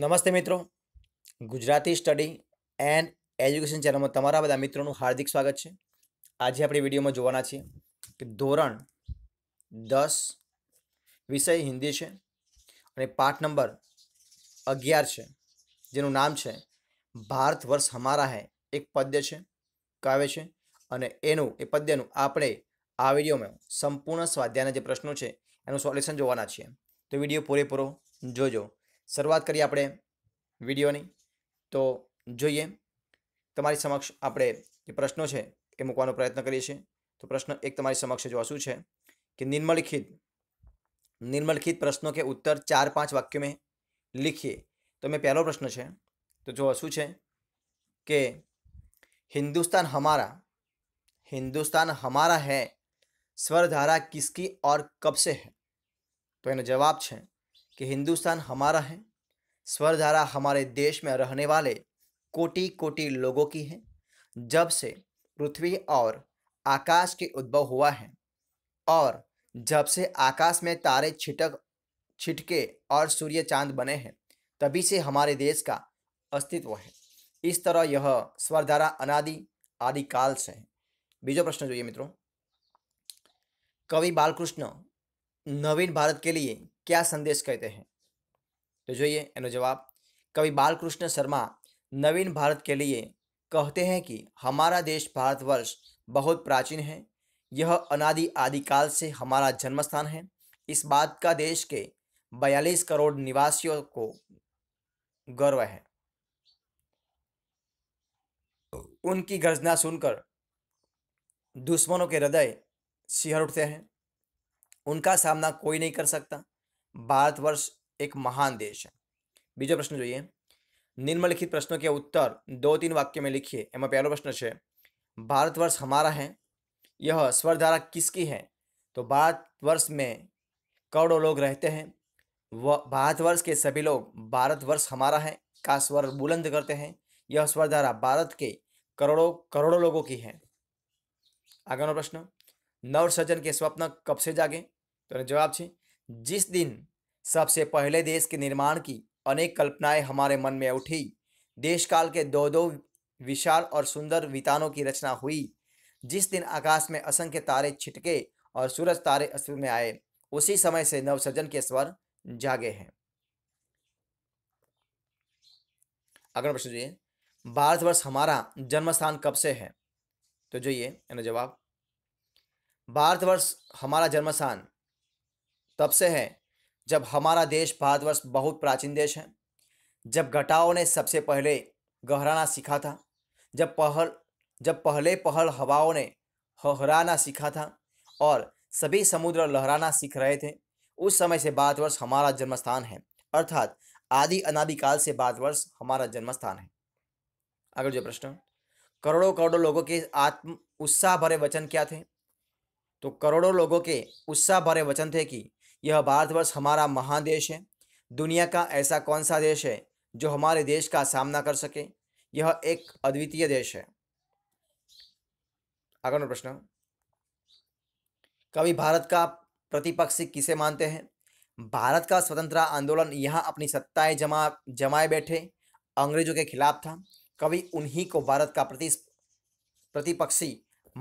નમસ્તે મિત્રો Gujarati study and education ચેનલમાં તમારા બધા મિત્રોનું હાર્દિક સ્વાગત છે આજે આપણે વિડીયોમાં જોવાના છીએ કે ધોરણ દસ વિષય હિન્દી છે અને પાઠ નંબર અગિયાર છે જેનું નામ છે ભારત વર્ષ હમારા હૈ એક પદ્ય છે કાવ્ય છે અને એનું એ પદ્યનું આપણે આ વિડીયોમાં સંપૂર્ણ સ્વાધ્યાયના જે પ્રશ્નો છે એનું સોલ્યુશન જોવાના છીએ તો વિડીયો પૂરેપૂરો જોજો शुरुआत करिए आप विडियो तो जीए तरी सम आप प्रश्नों मुकवा प्रयत्न करे तो प्रश्न एक तरी समक्ष जो शू है कि निम्नलिखित निम्नलिखित प्रश्नों के उत्तर चार पांच वाक्य में लिखिए तो मैं पहलो प्रश्न है तो जो शू है कि हिंदुस्तान हमारा हिंदुस्तान हमारा है स्वरधारा किसकी और कब से है तो यह जवाब है कि हिंदुस्तान हमारा है स्वरधारा हमारे देश में रहने वाले कोटि कोटि लोगों की है जब से पृथ्वी और आकाश के उद्भव हुआ है और जब से आकाश में तारे छिटक छिटके और सूर्य चांद बने हैं तभी से हमारे देश का अस्तित्व है इस तरह यह स्वरधारा अनादि आदि काल से है बीजो प्रश्न जो ये मित्रों कवि बालकृष्ण नवीन भारत के लिए क्या संदेश कहते हैं तो जो ये एनो जवाब कवि बालकृष्ण शर्मा नवीन भारत के लिए कहते हैं कि हमारा देश भारतवर्ष बहुत प्राचीन है यह अनादि आदिकाल से हमारा जन्मस्थान है इस बात का देश के बयालीस करोड़ निवासियों को गर्व है उनकी गर्जना सुनकर दुश्मनों के हृदय सिहर उठते हैं उनका सामना कोई नहीं कर सकता भारतवर्ष एक महान देश बीजो प्रश्न जो है निम्नलिखित प्रश्नों के उत्तर दो तीन वाक्य में लिखिए एम पहला प्रश्न है भारतवर्ष हमारा है यह स्वरधारा किसकी है तो भारतवर्ष में करोड़ों लोग रहते हैं वह भारतवर्ष के सभी लोग भारतवर्ष हमारा है का स्वर बुलंद करते हैं यह स्वरधारा भारत के करोड़ों करोड़ों लोगों की है આગળનો प्रश्न नवसर्जन के स्वप्न कब से जागे तो जवाब छी जिस दिन सबसे पहले देश के निर्माण की अनेक कल्पनाएं हमारे मन में उठी देश काल के दो दो विशाल और सुंदर वितानों की रचना हुई जिस दिन आकाश में असंख्य तारे छिटके और सूरज तारे अस्तित्व में आए उसी समय से नवसर्जन के स्वर जागे हैं अगला प्रश्न जी भारतवर्ष हमारा जन्म स्थान कब से है तो जो ये जवाब भारतवर्ष हमारा जन्म स्थान तब से है जब हमारा देश भारतवर्ष बहुत प्राचीन देश है जब घटाओं ने सबसे पहले गहराना सीखा था जब पहल जब पहले पहल हवाओं ने हहराना सीखा था और सभी समुद्र लहराना सीख रहे थे उस समय से भारतवर्ष हमारा जन्मस्थान है अर्थात आदि अनादिकाल से भारतवर्ष हमारा जन्मस्थान है अगर जो प्रश्न करोड़ों करोड़ों लोगों के आत्म उत्साह भरे वचन क्या थे तो करोड़ों लोगों के उत्साह भरे वचन थे कि यह भारतवर्ष हमारा महान देश है दुनिया का ऐसा कौन सा देश है जो हमारे देश का सामना कर सके यह एक अद्वितीय देश है आगे प्रश्न कवि भारत का प्रतिपक्षी किसे मानते हैं भारत का स्वतंत्र आंदोलन यहाँ अपनी सत्ताएं जमा जमाए बैठे अंग्रेजों के खिलाफ था कवि उन्हीं को भारत का प्रति प्रतिपक्षी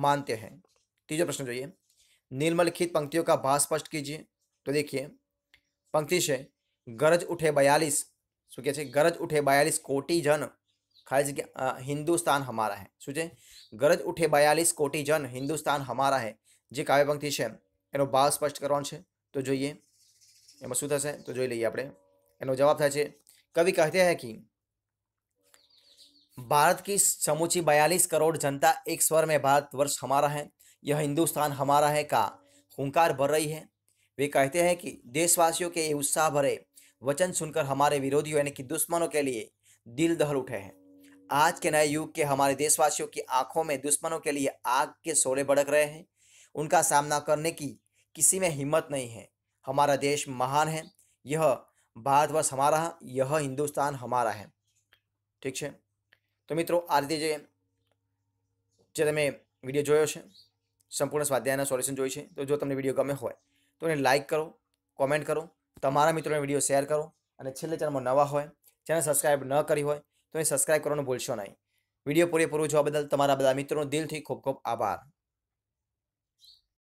मानते हैं तीसरा प्रश्न जो ये निम्नलिखित पंक्तियों का भाव स्पष्ट कीजिए तो देखिए पंक्तिश है गरज उठे 42 सु कहे छे गरज उठे 42 कोटी जन खाए हिंदुस्तान हमारा है सुजे गरज उठे 42 कोटी जन हिंदुस्तान हमारा है जे का पंक्तिश है एनो भाव स्पष्ट કરવાનો છે તો જોઈએ એમાં શું થશે તો જોઈ લઈએ આપણે એનો જવાબ થાય છે કવિ કહેતે હૈ કે ભારત કી સમૂચી 42 કરોડ જનતા એક स्वर મે ભારત વર્ષ ہمارا હે યહ હિન્દુસ્તાન ہمارا હે કા હોંકાર બર રહી હૈ वे कहते हैं कि देशवासियों के ये उत्साह भरे वचन सुनकर हमारे विरोधियों यानी कि दुश्मनों के लिए दिल दहल उठे हैं आज के नए युग के हमारे देशवासियों की आंखों में दुश्मनों के लिए आग के शोले भड़क रहे हैं उनका सामना करने की किसी में हिम्मत नहीं है हमारा देश महान है यह भारतवर्ष हमारा यह हिंदुस्तान हमारा है ठीक है तो मित्रों आज दीजिए जैसे मैं वीडियो जो है संपूर्ण स्वाध्याय सॉल्यूशन जो है तो जो तुमने वीडियो गमे हो તો એને લાઇક કરો કોમેન્ટ કરો તમારા મિત્રોને વિડીયો શેર કરો અને છેલ્લે ચેનલમાં નવા હોય ચેનલ સબસ્ક્રાઈબ ન કરી હોય તો એ સબસ્ક્રાઈબ કરવાનું ભૂલશો નહીં વિડીયો પૂરેપૂરું જોવા બદલ તમારા બધા મિત્રોનો દિલથી ખૂબ ખૂબ આભાર